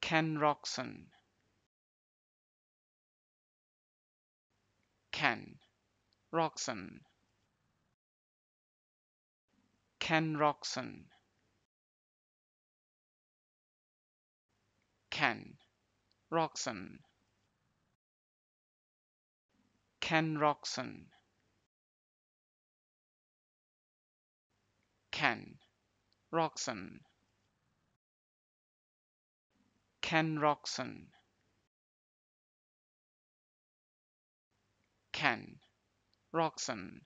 Ken Roxon. Ken Roxon. Ken Roxon. Ken Roxon. Ken Roxon. Ken Roxon. Ken Roxon. Ken Roxon